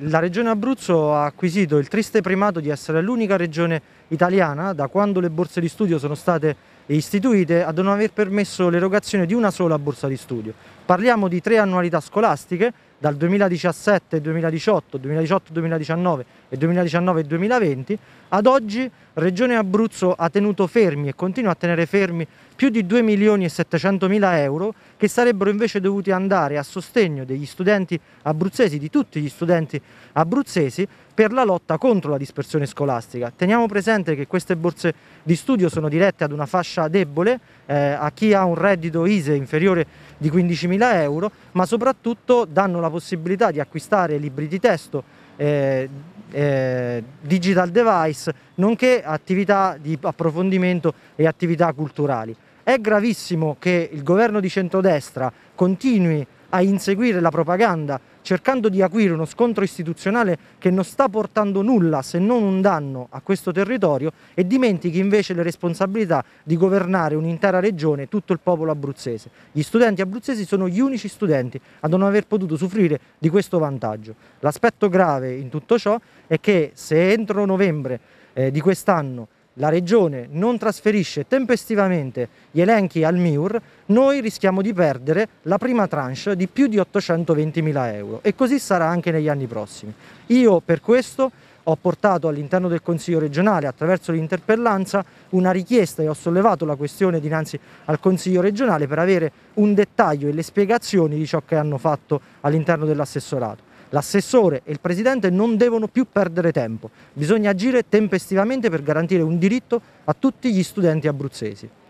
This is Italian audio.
La regione Abruzzo ha acquisito il triste primato di essere l'unica regione italiana da quando le borse di studio sono state istituite a non aver permesso l'erogazione di una sola borsa di studio. Parliamo di tre annualità scolastiche dal 2017-2018, 2018-2019 e 2019-2020, ad oggi Regione Abruzzo ha tenuto fermi e continua a tenere fermi più di 2 milioni e 700 mila euro che sarebbero invece dovuti andare a sostegno degli studenti abruzzesi, di tutti gli studenti abruzzesi, per la lotta contro la dispersione scolastica. Teniamo presente che queste borse di studio sono dirette ad una fascia debole, eh, a chi ha un reddito ISE inferiore di 15 mila euro, ma soprattutto danno la possibilità di acquistare libri di testo, eh, eh, digital device, nonché attività di approfondimento e attività culturali. È gravissimo che il governo di centrodestra continui a inseguire la propaganda, cercando di acuire uno scontro istituzionale che non sta portando nulla se non un danno a questo territorio e dimentichi invece le responsabilità di governare un'intera regione e tutto il popolo abruzzese. Gli studenti abruzzesi sono gli unici studenti a non aver potuto soffrire di questo vantaggio. L'aspetto grave in tutto ciò è che se entro novembre eh, di quest'anno la Regione non trasferisce tempestivamente gli elenchi al MIUR, noi rischiamo di perdere la prima tranche di più di 820 mila euro e così sarà anche negli anni prossimi. Io per questo ho portato all'interno del Consiglio regionale attraverso l'interpellanza una richiesta e ho sollevato la questione dinanzi al Consiglio regionale per avere un dettaglio e le spiegazioni di ciò che hanno fatto all'interno dell'assessorato. L'assessore e il presidente non devono più perdere tempo, bisogna agire tempestivamente per garantire un diritto a tutti gli studenti abruzzesi.